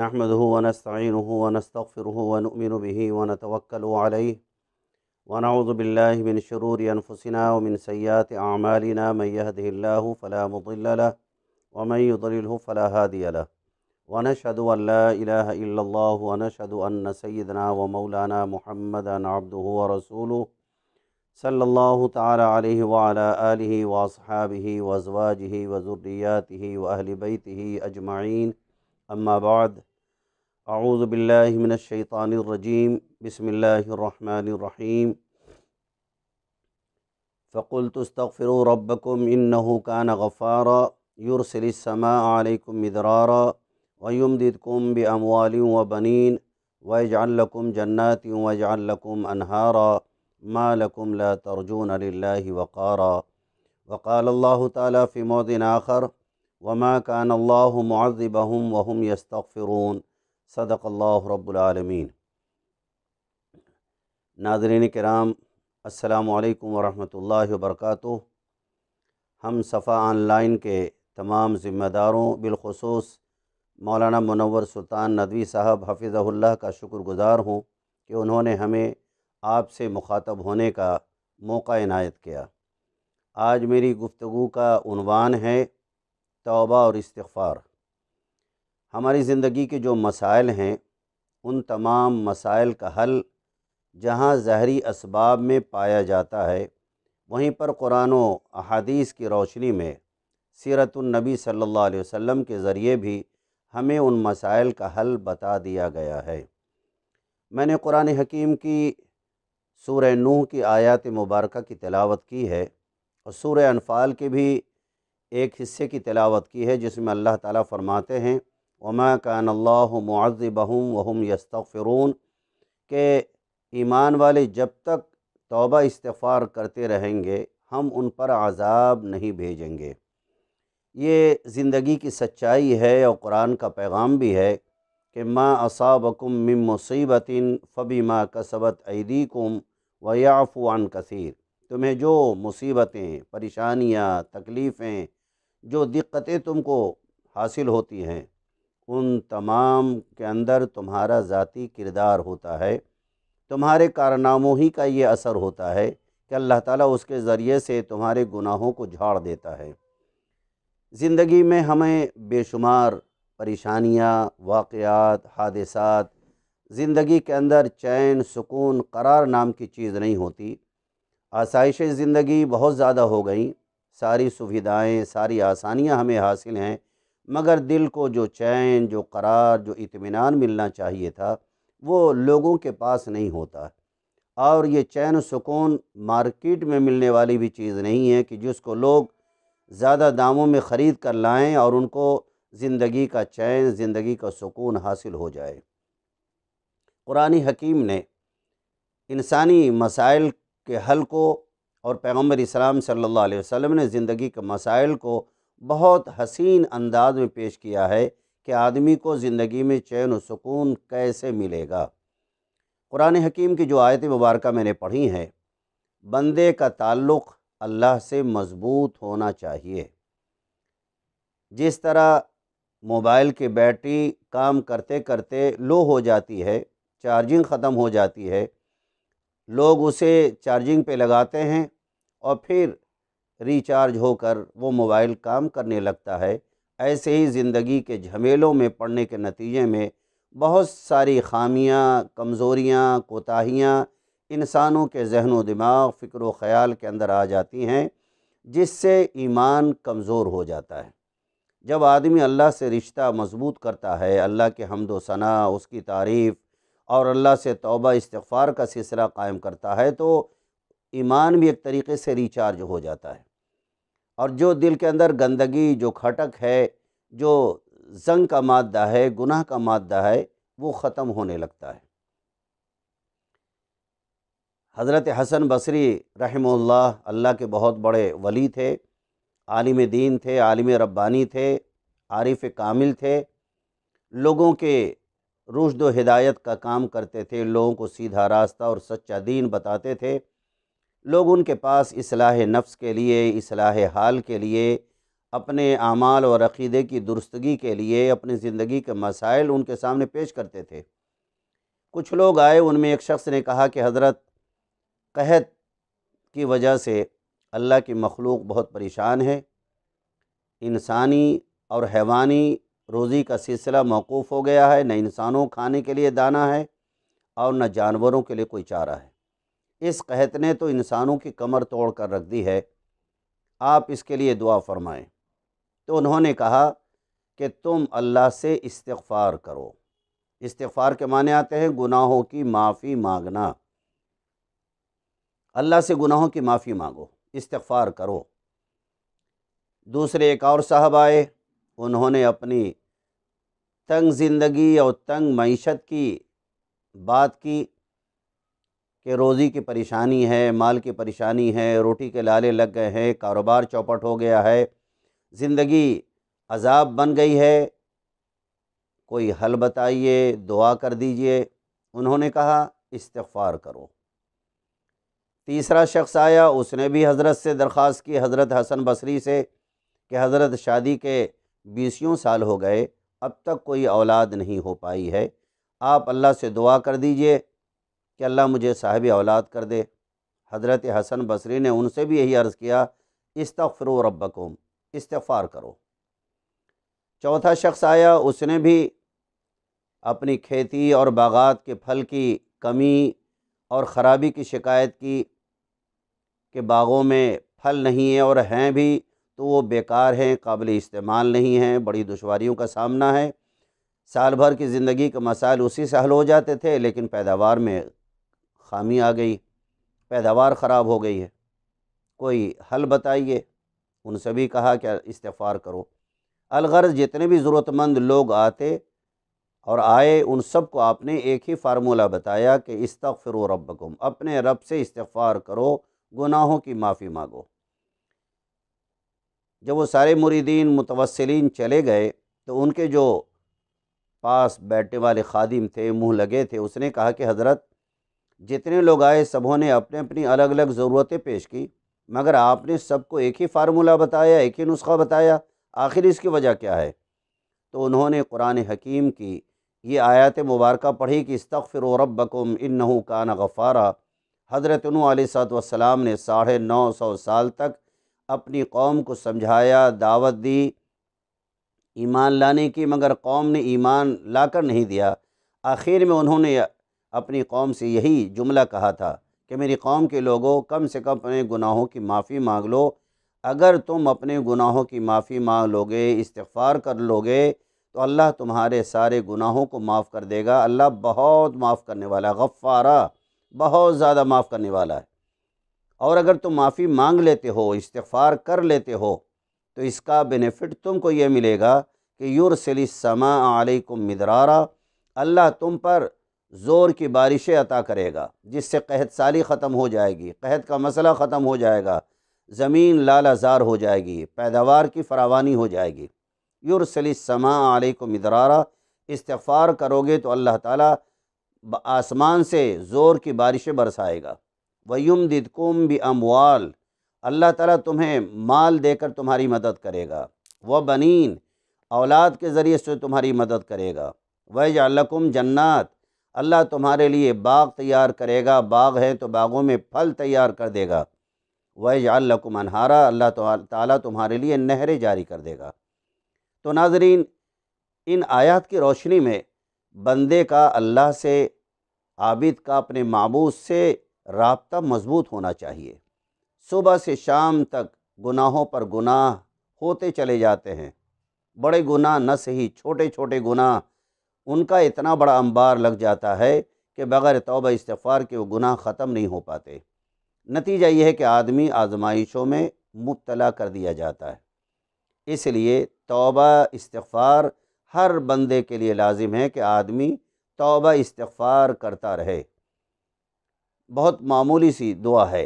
نحمده ونستعينه ونستغفره ونؤمن به ونتوكل عليه ونعوذ بالله من شرور أنفسنا ومن سيئات أعمالنا من يهده الله فلا مضل له ومن يضلله فلا هادي له ونشهد أن لا إله إلا الله ونشهد أن سيدنا ومولانا محمدا عبده ورسوله صلى الله تعالى عليه وعلى آله وأصحابه وأزواجه وذرياته وأهل بيته أجمعين أما بعد أعوذ بالله من الشيطان الرجيم بسم الله الرحمن الرحيم فقلت استغفروا ربكم إنه كان غفارا يرسل السماء عليكم مدرارا ويمددكم بأموال وبنين ويجعل لكم جنات ويجعل لكم أنهارا ما لكم لا ترجون لله وقارا وقال الله تعالى في موضع آخر वमा कान अल्लाज़बहम वहम यस्तफ़िरून सदक रबालमीन नाजरीन कराम असलकम वरहमल वबरक हम सफ़ा ऑनलाइन के तमाम ज़िम्मेदारों बिलखसूस मौलाना मुनवर सुल्तान नदवी साहब हफिज़ल्ला का शुक्रगुज़ार हूँ कि उन्होंने हमें आपसे मुखातब होने का मौका इनायत किया आज मेरी गुफ्तु का उनवान है तोबा और इस्तफ़ार हमारी ज़िंदगी के जो मसाइल हैं उन तमाम मसाइल का हल जहाँ ज़हरी इसबाब में पाया जाता है वहीं पर कुरान अहादीस की रोशनी में सीरतुलनबी सल्लल्लाहु अलैहि वसल्लम के ज़रिए भी हमें उन मसाइल का हल बता दिया गया है मैंने कुरान हकीम की सूर नूह की आयत मुबारक की तलावत की है और सूर अनफाल के भी एक हिस्से की तलावत की है जिसमें अल्लाह ताला फरमाते हैं वमा कान अल्लाह बहुम वहम यस्तफ़िरून के ईमान वाले जब तक तौबा इस्तफ़ार करते रहेंगे हम उन पर आज़ाब नहीं भेजेंगे ये ज़िंदगी की सच्चाई है और कुरान का पैगाम भी है कि माँ असाबकुम मिम मुसीबतिन फ़बी माँ कसबत ऐदीकुम वयाफ़ुआन कसीर तुम्हें जो मुसीबतें परेशानियाँ तकलीफ़ें जो दिक्कतें तुमको हासिल होती हैं उन तमाम के अंदर तुम्हारा ज़ाती किरदार होता है तुम्हारे कारनामों ही का ये असर होता है कि अल्लाह ताला उसके ज़रिए से तुम्हारे गुनाहों को झाड़ देता है ज़िंदगी में हमें बेशुमार परेशानियाँ वाक़ात हादसात ज़िंदगी के अंदर चैन सुकून करार नाम की चीज़ नहीं होती आसाइश ज़िंदगी बहुत ज़्यादा हो गई सारी सुविधाएं सारी आसानियां हमें हासिल हैं मगर दिल को जो चैन जो करार जो इतमान मिलना चाहिए था वो लोगों के पास नहीं होता और ये चैन सुकून मार्केट में मिलने वाली भी चीज़ नहीं है कि जिसको लोग ज़्यादा दामों में ख़रीद कर लाएं और उनको ज़िंदगी का चैन ज़िंदगी का सुकून हासिल हो जाए कुरानी हकीम ने इंसानी मसाइल के हल को और पैगम्बर इस्लाम सल्ला वसम ने ज़िंदगी के मसाइल को बहुत हसीन अंदाज में पेश किया है कि आदमी को ज़िंदगी में चैन और सुकून कैसे मिलेगा कुरान हकीम की जो आयत मुबारक मैंने पढ़ी है बंदे का ताल्लुक़ अल्लाह से मज़बूत होना चाहिए जिस तरह मोबाइल की बैटरी काम करते करते लो हो जाती है चार्जिंग ख़त्म हो जाती है लोग उसे चार्जिंग पे लगाते हैं और फिर रिचार्ज होकर वो मोबाइल काम करने लगता है ऐसे ही ज़िंदगी के झमेलों में पड़ने के नतीजे में बहुत सारी खामियां, कमज़ोरियां, कोताहियां इंसानों के जहन व दिमाग फ़िक्र व ख़्याल के अंदर आ जाती हैं जिससे ईमान कमज़ोर हो जाता है जब आदमी अल्लाह से रिश्ता मजबूत करता है अल्लाह के हमद सना उसकी तारीफ़ और अल्लाह से तौबा इस्तफ़ार का सिलसिला कायम करता है तो ईमान भी एक तरीके से रिचार्ज हो जाता है और जो दिल के अंदर गंदगी जो खटक है जो जंग का मादा है गुनाह का मादा है वो ख़त्म होने लगता है हज़रत हसन बसरी रहमल्ला अल्लाह के बहुत बड़े वली थे आलिम दीन थे आलिम रब्बानी थे आरिफ कामिल थे लोगों के रुशद हिदायत का काम करते थे लोगों को सीधा रास्ता और सच्चा दीन बताते थे लोग उनके पास असलाह नफ्स के लिए असलाह हाल के लिए अपने अमाल और अक़ीदे की दुरुस्तगी के लिए अपनी ज़िंदगी के मसाइल उनके सामने पेश करते थे कुछ लोग आए उनमें एक शख्स ने कहा कि हज़रत कहत की वजह से अल्लाह की मखलूक बहुत परेशान है इंसानी और हैवानी रोज़ी का सिलसिला मौकूफ़ हो गया है न इंसानों खाने के लिए दाना है और न जानवरों के लिए कोई चारा है इस कहत ने तो इंसानों की कमर तोड़ कर रख दी है आप इसके लिए दुआ फरमाएं तो उन्होंने कहा कि तुम अल्लाह से इस्तफ़ार करो इस्तफ़ार के माने आते हैं गुनाहों की माफ़ी मांगना अल्लाह से गुनाहों की माफ़ी मांगो इस्तफ़ार करो दूसरे एक और साहब आए उन्होंने अपनी तंग ज़िंदगी और तंग मीशत की बात की कि रोज़ी की परेशानी है माल की परेशानी है रोटी के लाले लग गए हैं कारोबार चौपट हो गया है ज़िंदगी अजाब बन गई है कोई हल बताइए दुआ कर दीजिए उन्होंने कहा इस्तफ़ार करो तीसरा शख्स आया उसने भी हज़रत से दरख्वास्त की हज़रत हसन बसरी से कि हज़रत शादी के बीसियों साल हो गए अब तक कोई औलाद नहीं हो पाई है आप अल्लाह से दुआ कर दीजिए कि अल्लाह मुझे साहिब औलाद कर दे हज़रत हसन बसरी ने उनसे भी यही अर्ज़ किया इस्तफ़रो रबकुम इस्तफ़ार करो चौथा शख्स आया उसने भी अपनी खेती और बागात के फल की कमी और ख़राबी की शिकायत की कि बागों में फल नहीं है और हैं भी तो वो बेकार हैं काबिल इस्तेमाल नहीं हैं बड़ी दुशारियों का सामना है साल भर की ज़िंदगी के मसाइल उसी से हल हो जाते थे लेकिन पैदावार में खामी आ गई पैदावार ख़राब हो गई है कोई हल बताइए उनसे भी कहा कि इस्तफ़ार करो अलगर जितने भी ज़रूरतमंद लोग आते और आए उन सब को आपने एक ही फार्मूला बताया कि इस्तफ़िर रब अपने रब से इस्तफ़ार करो गुनाहों की माफ़ी मांगो जब वो सारे मुरीदीन मुतवसलिन चले गए तो उनके जो पास बैठने वाले खादिम थे मुँह लगे थे उसने कहा कि हज़रत जितने लोग आए सबों ने अपने अपनी अलग अलग ज़रूरतें पेश की मगर आपने सबको एक ही फार्मूला बताया एक ही नुस्खा बताया आखिर इसकी वजह क्या है तो उन्होंने कुरान हकीम की ये आयत मुबारक पढ़ी कि इस्तफ़िर रबकुम इन्नहु कान गफ़ारा हज़रत नूसम ने साढ़े नौ सौ साल तक अपनी कौम को समझाया दावत दी ईमान लाने की मगर कौम ने ईमान लाकर नहीं दिया आखिर में उन्होंने अपनी कौम से यही जुमला कहा था कि मेरी कौम के लोगों कम से कम अपने गुनाहों की माफ़ी मांग लो अगर तुम अपने गुनाहों की माफ़ी मांग लोगे इस्तफ़ार कर लोगे तो अल्लाह तुम्हारे सारे गुनाहों को माफ़ कर देगा अल्लाह बहुत माफ़ करने वाला है गफ़ारा बहुत ज़्यादा माफ़ करने वाला है और अगर तुम माफ़ी मांग लेते हो इस्तफ़ार कर लेते हो तो इसका बेनिफिट तुमको यह मिलेगा कि युरसली समा आलकुम मदरारा अल्लाह तुम पर ज़ोर की बारिशें अता करेगा जिससे कहत साली ख़त्म हो जाएगी कहत का मसला ख़त्म हो जाएगा ज़मीन लालाजार हो जाएगी पैदावार की फरावानी हो जाएगी युरसली समा को मदरारा इस्तफ़ार करोगे तो अल्लाह ताला आसमान से ज़ोर की बारिशें बरसाएगा वयुम कुम भी अमवाल अल्लाह ताला तुम्हें माल देकर तुम्हारी मदद करेगा व बनीन औलाद के ज़रिए से तुम्हारी मदद करेगा वजुम जन्नत जन्नात अल्लाह तुम्हारे लिए बाग तैयार करेगा बाग है तो बागों में फल तैयार कर देगा वह अनहारा अल्लाह ताला तुम्हारे लिए नहरें जारी कर देगा तो नाजरीन इन आयात की रोशनी में बंदे का अल्लाह से आबिद का अपने मबूद से रबता मजबूत होना चाहिए सुबह से शाम तक गुनाहों पर गुनाह होते चले जाते हैं बड़े गुनाह न सही छोटे छोटे गुनाह उनका इतना बड़ा अंबार लग जाता है कि बग़ैर तोबा इस्तफ़ार के वो गुनाह ख़त्म नहीं हो पाते नतीजा यह है कि आदमी आजमाइशों में मुबतला कर दिया जाता है इसलिए तोबा इस्तफ़ार हर बंदे के लिए लाजिम है कि आदमी तोबा इस्तफ़ार करता रहे बहुत मामूली सी दुआ है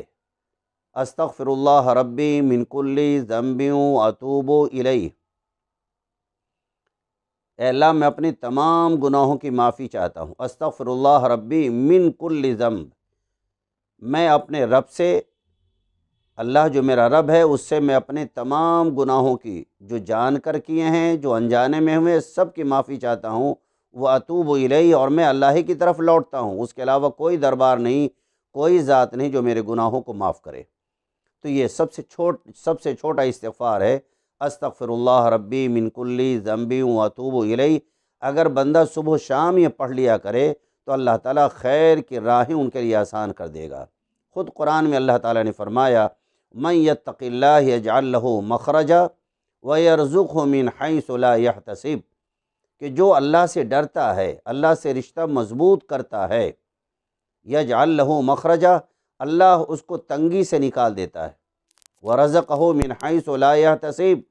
अस्तफ़िरल्ला रब्बी मिनकुल्ली ज़म्बियों अतूबो इलई अल्लाह मैं अपने तमाम गुनाहों की माफ़ी चाहता हूँ अस्तफ़रुल्लाह रब्बी मिन कुल ज़म्ब मैं अपने रब से अल्लाह जो मेरा रब है उससे मैं अपने तमाम गुनाहों की जो जान कर किए हैं जो अनजाने में हुए सब की माफ़ी चाहता हूँ वह अतूब इलई और मैं अल्लाह ही की तरफ लौटता हूँ उसके अलावा कोई दरबार नहीं कोई ज़ात नहीं जो मेरे गुनाहों को माफ़ करे तो ये सबसे छोट सबसे छोटा इस्तफ़ार है अस्तफ़िरुल्लाह रब्बी मिनकुल्ली ज़म्बी वतूब इलई अगर बंदा सुबह शाम ये पढ़ लिया करे तो अल्लाह ताला खैर की राहें उनके लिए आसान कर देगा ख़ुद कुरान में अल्लाह ताला ने फरमाया मैं यतल्लाजाल्हो मखरजा व हो मिन हईसला तसीब कि जो अल्लाह से डरता है अल्लाह से रिश्ता मजबूत करता है यजाल्हो मखरजा अल्लाह उसको तंगी से निकाल देता है व रज़क हो मिनहाई सोलाया तसीब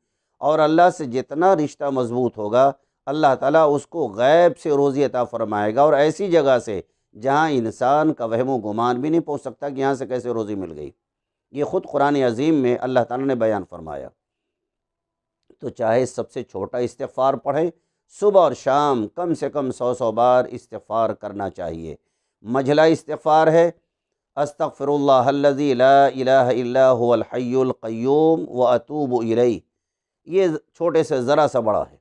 और अल्लाह से जितना रिश्ता मजबूत होगा अल्लाह ताला उसको गैब से रोज़ी अता फरमाएगा और ऐसी जगह से जहाँ इंसान का वहमो गुमान भी नहीं पहुँच सकता कि यहाँ से कैसे रोज़ी मिल गई ये ख़ुद कुरान अजीम में अल्लाह ताला ने बयान फरमाया तो चाहे सबसे छोटा इस्तफ़ार पढ़ें सुबह और शाम कम से कम सौ सौ बार इस्तफ़ार करना चाहिए मझला इस्तफ़ार है अस्तफ़िरल्लाजीम व अतूब इलई ये छोटे से ज़रा सा बड़ा है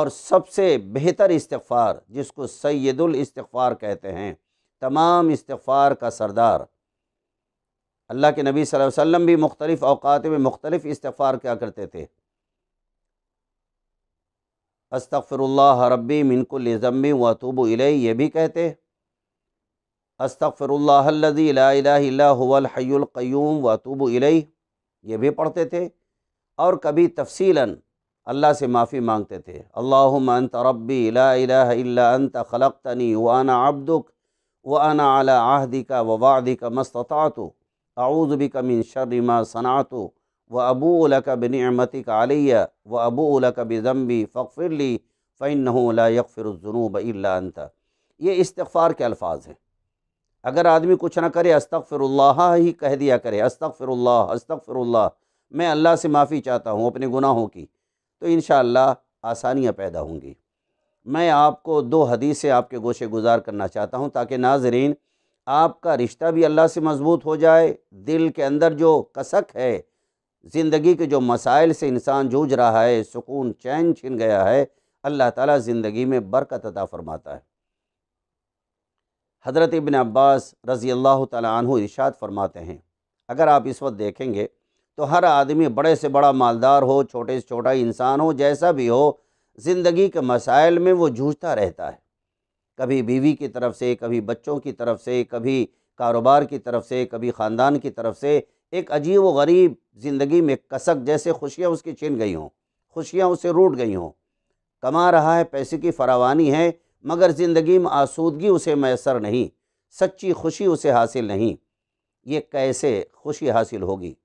और सबसे बेहतर इस्तफ़ार जिसको सैदुल इस्तफ़ार कहते हैं तमाम इस्तफ़ार का सरदार अल्लाह के नबी सल्लल्लाहु अलैहि वसल्लम भी मुख्तलिफ़ अवकात में मुख्तलिफ़ इस्तफ़ार क्या करते थे अस्तफ़िरल्ला रबी मिनकुल ज़म्बी व अतूब ये भी कहते अस्तफ़िरल्लादीलाहल्लाहल्क़यूम वतूब ये भी पढ़ते थे और कभी तफसीला अल्लाह से माफ़ी मांगते थे अल्लाहमत रब्बी अल्लांत तनी वाना अब्दुक वाना अला आहदी का ववादी का मस्ततातु आऊज़बी का मिन शर्मा सनातु व अबू उलका बिनमति का आलिया व अबू उलका बिजम्बी फ़िन फ़ैन यकफ़िरजुनूब अल्लांत ये इस्तफ़ार के अल्फाज हैं अगर आदमी कुछ ना करे अस्तफ़िरुल्लाह ही कह दिया करे अस्तफ़िरुल्लाह अस्तफ़िरुल्लाह मैं अल्लाह से माफ़ी चाहता हूँ अपने गुनाहों की तो इन आसानियाँ पैदा होंगी मैं आपको दो हदीसें आपके गोशे गुजार करना चाहता हूँ ताकि नाजरीन आपका रिश्ता भी अल्लाह से मज़बूत हो जाए दिल के अंदर जो कसक है ज़िंदगी के जो मसाइल से इंसान जूझ रहा है सुकून चैन छिन गया है अल्लाह ताला ज़िंदगी में बरकत अदा फरमाता है हज़रत इबन अब्बास रज़ी अल्लाह तु इरशाद फरमाते हैं अगर आप इस वक्त देखेंगे तो हर आदमी बड़े से बड़ा मालदार हो छोटे से छोटा इंसान हो जैसा भी हो ज़िंदगी के मसाइल में वो जूझता रहता है कभी बीवी की तरफ से कभी बच्चों की तरफ से कभी कारोबार की तरफ से कभी ख़ानदान की तरफ से एक अजीब व गरीब ज़िंदगी में कसक जैसे खुशियाँ उसकी छिन गई हों खुशियाँ उसे रूट गई हों कमा रहा है पैसे की फरावानी है मगर ज़िंदगी में आसूदगी उसे मैसर नहीं सच्ची खुशी उसे हासिल नहीं ये कैसे खुशी हासिल होगी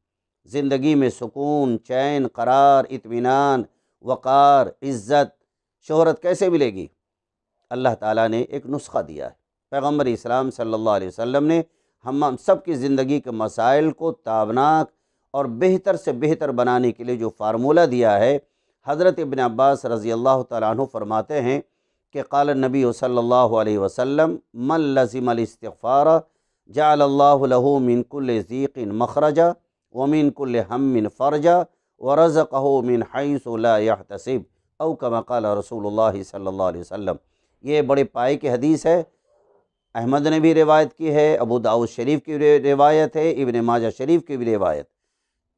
ज़िंदगी में सुकून चैन करार इत्मीनान वक़ार इज़्ज़त शहरत कैसे मिलेगी अल्लाह ताला ने एक नुस्खा दिया है पैगम्बर इस्लाम सल्लल्लाहु अलैहि वसल्लम ने हम सब की ज़िंदगी के मसाइल को ताबनाक और बेहतर से बेहतर बनाने के लिए जो फार्मूला दिया है हज़रत इबन अब्बास रज़ी अल्लाह तु फरमाते हैं कि कल नबी सल्ला वसम मलज़िमलस्तफ़ार जाल्लाहू मिनकुल्ज़ीक़िन मखरजा वमिनकुल हमिन फ़र्जा व रज़क़ो मिन हईसोलाह तसिब अव कमकाल रसूल सल्ला ये बड़े पाए की हदीस है अहमद ने भी रिवायत की है अबू दाऊद शरीफ की रिवायत है इबन माजा शरीफ की भी रिवायत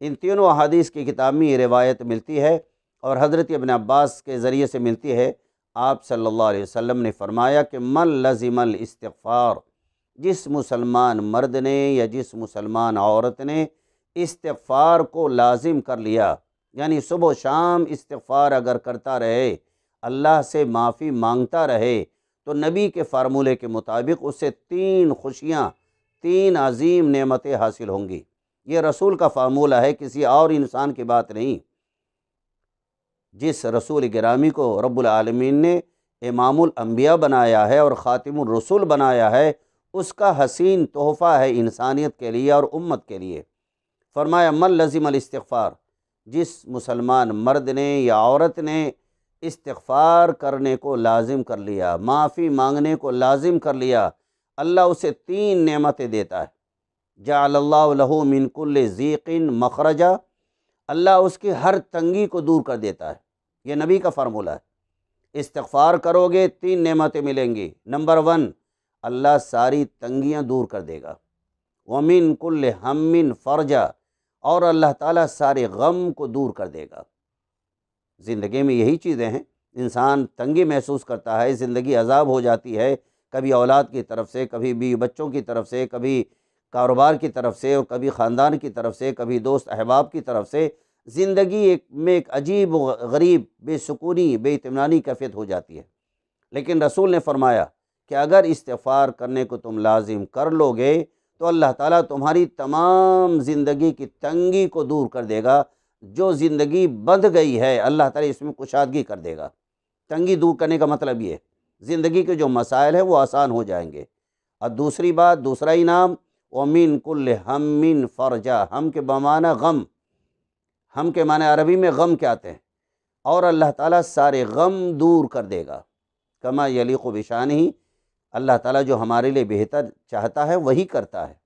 इन तीनों अहादीस की किताब में ये रिवायत मिलती है और हज़रत इबन अब्बास के ज़रिए से मिलती है आप सल्लल्लाहु अलैहि वसल्लम ने फरमाया कि मल लजिमल इस्तफ़ार जिस मुसलमान मर्द ने या जिस मुसलमान औरत ने इस्तफ़ार को लाजिम कर लिया यानी सुबह शाम इस्तफ़ार अगर करता रहे अल्लाह से माफ़ी मांगता रहे तो नबी के फार्मूले के मुताबिक उसे तीन खुशियाँ तीन अजीम नेमतें हासिल होंगी ये रसूल का फार्मूला है किसी और इंसान की बात नहीं जिस रसूल ग्रामी को रबालमीन ने इमामुल अम्बिया बनाया है और ख़ातिमुल रसूल बनाया है उसका हसीन तोहफ़ा है इंसानियत के लिए और उम्मत के लिए फरमाया मल लजीम इस्तफ़ार जिस मुसलमान मर्द ने या औरत ने इस्तफ़ार करने को लाजिम कर लिया माफ़ी मांगने को लाजिम कर लिया अल्लाह उसे तीन नमतें देता है जाल्ला मिनकुल ज़ीक़िन मखरजा अल्लाह उसकी हर तंगी को दूर कर देता है ये नबी का फार्मूला है इस्तफ़ार करोगे तीन नेमतें मिलेंगी नंबर वन अल्लाह सारी तंगियां दूर कर देगा वमिन कुल हमिन फ़र्जा और अल्लाह ताला सारे गम को दूर कर देगा ज़िंदगी में यही चीज़ें हैं इंसान तंगी महसूस करता है ज़िंदगी अजाब हो जाती है कभी औलाद की तरफ से कभी बी बच्चों की तरफ से कभी कारोबार की तरफ से और कभी ख़ानदान की तरफ से कभी दोस्त अहबाब की तरफ से ज़िंदगी एक में एक अजीब गरीब बेसकूनी बेतमानी कैफियत हो जाती है लेकिन रसूल ने फरमाया कि अगर इस्तफ़ार करने को तुम लाजिम कर लोगे तो अल्लाह ताला तुम्हारी तमाम ज़िंदगी की तंगी को दूर कर देगा जो ज़िंदगी बंध गई है अल्लाह ताला इसमें कुशादगी कर देगा तंगी दूर करने का मतलब ये ज़िंदगी के जो मसाइल हैं वो आसान हो जाएंगे और दूसरी बात दूसरा इनाम वमिन कुल हम मिन फ़र्जा हम के बमाना गम हम के माने अरबी में गम क्या आते हैं और अल्लाह ताला सारे गम दूर कर देगा कमा यली बिशान ही अल्लाह ताला जो हमारे लिए बेहतर चाहता है वही करता है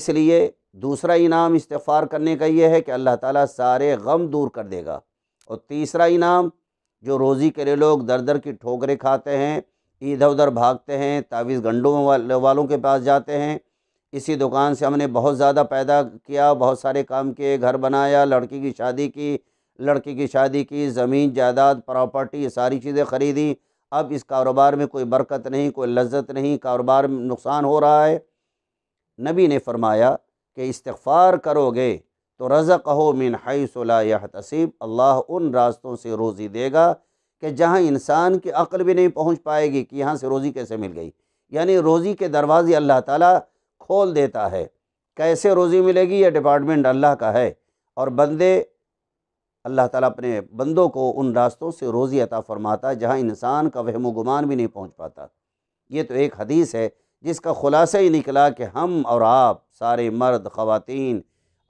इसलिए दूसरा इनाम इस्तफ़ार करने का ये है कि अल्लाह ताला सारे गम दूर कर देगा और तीसरा इनाम जो रोज़ी के लिए लोग दर दर की ठोकरें खाते हैं इधर उधर भागते हैं तावीज़ गंडों वालों के पास जाते हैं इसी दुकान से हमने बहुत ज़्यादा पैदा किया बहुत सारे काम किए घर बनाया लड़की की शादी की लड़की की शादी की ज़मीन जायदाद प्रॉपर्टी सारी चीज़ें ख़रीदी अब इस कारोबार में कोई बरकत नहीं कोई लज्जत नहीं कारोबार में नुकसान हो रहा है नबी ने फरमाया कि इस्तफ़ार करोगे तो रज़क हो मिन हई सलाह तसीब अल्लाह उन रास्तों से रोज़ी देगा कि जहाँ इंसान की अक्ल भी नहीं पहुँच पाएगी कि यहाँ से रोज़ी कैसे मिल गई यानी रोज़ी के दरवाज़े अल्लाह ताला खोल देता है कैसे रोज़ी मिलेगी यह डिपार्टमेंट अल्लाह का है और बंदे अल्लाह ताला अपने बंदों को उन रास्तों से रोज़ी अता फ़रमाता है जहाँ इंसान का वहम गुमान भी नहीं पहुँच पाता ये तो एक हदीस है जिसका ख़ुलासा ही निकला कि हम और आप सारे मर्द ख़वातीन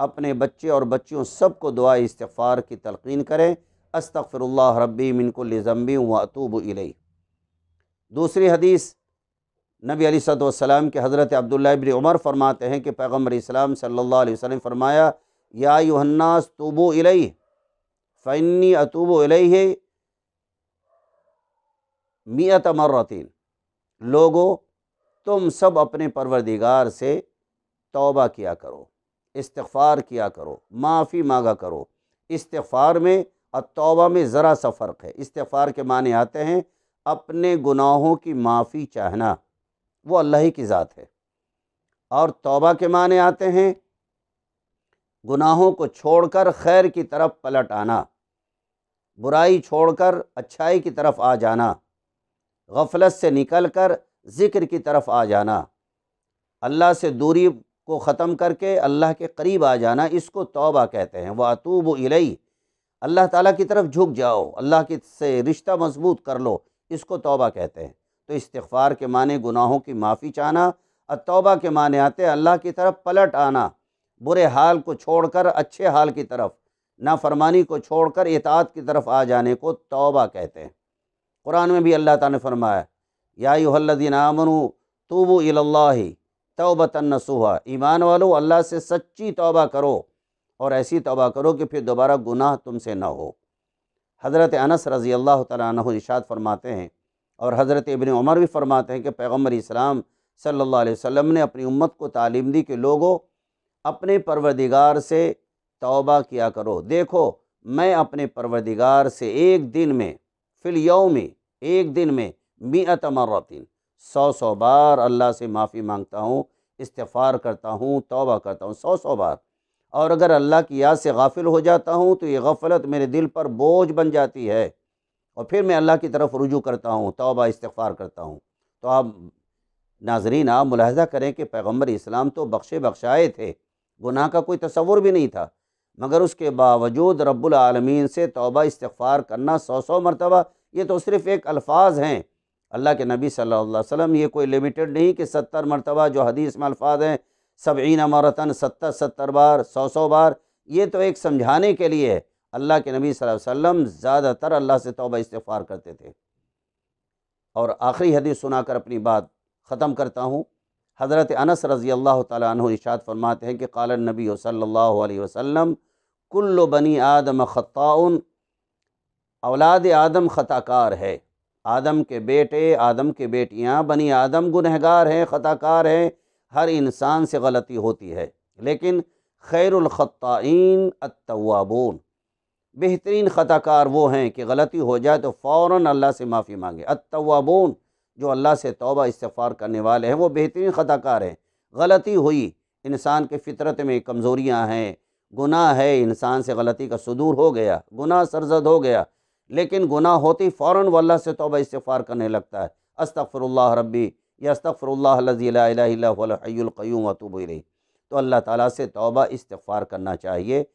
अपने बच्चे और बच्चियों सबको दुआ इस्तफ़ार की तलकिन करें अस्तफ़िर रबी मिनकुल ज़म्बी व अतूब दूसरी हदीस नबी अलीसम के हज़रत अब्दुल्ला इबन उमर फरमाते हैं कि पैगम्बर इस्लाम सल्लल्लाहु अलैहि वसल्लम फरमाया या युहन्नास तूबो इलई फ़नी अतूब इलई है मियत मर्रतिन लोगो तुम सब अपने परवरदिगार से तौबा किया करो इस्तफ़ार किया करो माफ़ी मांगा करो इस्तफ़ार में और तौबा में ज़रा सा फ़र्क है इस्तफ़ार के माने आते हैं अपने गुनाहों की माफ़ी चाहना वो अल्लाह ही की ज़ात है और तौबा के माने आते हैं गुनाहों को छोड़कर खैर की तरफ पलट आना बुराई छोड़कर अच्छाई की तरफ आ जाना गफलत से निकलकर ज़िक्र की तरफ आ जाना अल्लाह से दूरी को ख़त्म करके अल्लाह के करीब आ जाना इसको तौबा कहते हैं वह अतूब इलई अल्लाह ताला की तरफ झुक जाओ अल्लाह की से रिश्ता मजबूत कर लो इसको तौबा कहते हैं तो इस्तफ़ार के माने गुनाहों की माफ़ी चाहना और तौबा के माने आते अल्लाह की तरफ पलट आना बुरे हाल को छोड़कर अच्छे हाल की तरफ नाफरमानी को छोड़कर इतात की तरफ आ जाने को तौबा कहते हैं कुरान में भी अल्लाह ताला ने फरमाया यादी नामनु तूबू अल्ला तौबा तनसूहा ईमान वालो अल्लाह से सच्ची तौबा करो और ऐसी तौबा करो कि फिर दोबारा गुनाह तुमसे ना हो हज़रत अनस रज़ी अल्लाह तशात फरमाते हैं और हज़रत इबन उमर भी फरमाते हैं कि पैगम्बर इस्लाम सल्लल्लाहु अलैहि वसल्लम ने अपनी उम्मत को तालीम दी कि लोगों अपने परवरदिगार से तौबा किया करो देखो मैं अपने परवरदिगार से एक दिन में फिल में एक दिन में मियत मरतिन सौ सौ बार अल्लाह से माफ़ी मांगता हूँ इस्तफ़ार करता हूँ तौबा करता हूँ सौ सौ बार और अगर अल्लाह की याद से गाफिल हो जाता हूँ तो ये गफलत मेरे दिल पर बोझ बन जाती है और फिर मैं अल्लाह की तरफ रुजू करता हूँ तोबा इस्तफ़ार करता हूँ तो आप नाजरीन आप मुलाजा करें कि पैगम्बर इस्लाम तो बख्शे बख्शाए थे गुनाह का कोई तस्वुर भी नहीं था मगर उसके बावजूद रब्बुलमीन से तोबा इस्तफ़ार करना सौ सौ मरतबा ये तो सिर्फ़ एक अल्फाज हैं अल्लाह के नबी सल्लल्लाहु अलैहि वसल्लम ये कोई लिमिटेड नहीं कि सत्तर मरतबा जो हदीस में अल्फाज हैं सबीन मरतन सत्तर सत्तर बार सौ सौ बार ये तो एक समझाने के लिए है अल्लाह के नबी सल्लल्लाहु अलैहि वसल्लम ज़्यादातर अल्लाह से तौबा इस्तफ़ार करते थे और आखिरी हदीस सुनाकर अपनी बात ख़त्म करता हूँ हज़रत अनस रज़ी अल्लाह तशात फरमाते हैं कि काल नबी सल्ला वसम कुल्लो बनी आदम ख़ताउन औलाद आदम ख़ताकार है आदम के बेटे आदम के बेटियाँ बनी आदम गुनहगार हैं ख़ताकार हैं हर इंसान से गलती होती है लेकिन खैरखत्ताइन अतवाबून बेहतरीन ख़ताकार वो हैं कि गलती हो जाए तो फ़ौर अल्लाह से माफ़ी मांगे अतवाबून जो अल्लाह से तोबा इस्तफ़ार करने वाले हैं वो बेहतरीन ख़ताकार हैं गलती हुई इंसान के फितरत में कमज़ोरियाँ हैं गुनाह है इंसान से गलती का सदूर हो गया गुनाह सरजद हो गया लेकिन गुनाह होते ही फ़ौर वल्ला से तोबा इस्तफ़ार करने लगता है अस्तफ़रल्ला रबी या अस्तफ़रल्लाजी रही तो अल्लाह ताली से तोबा इस्तफ़ार करना चाहिए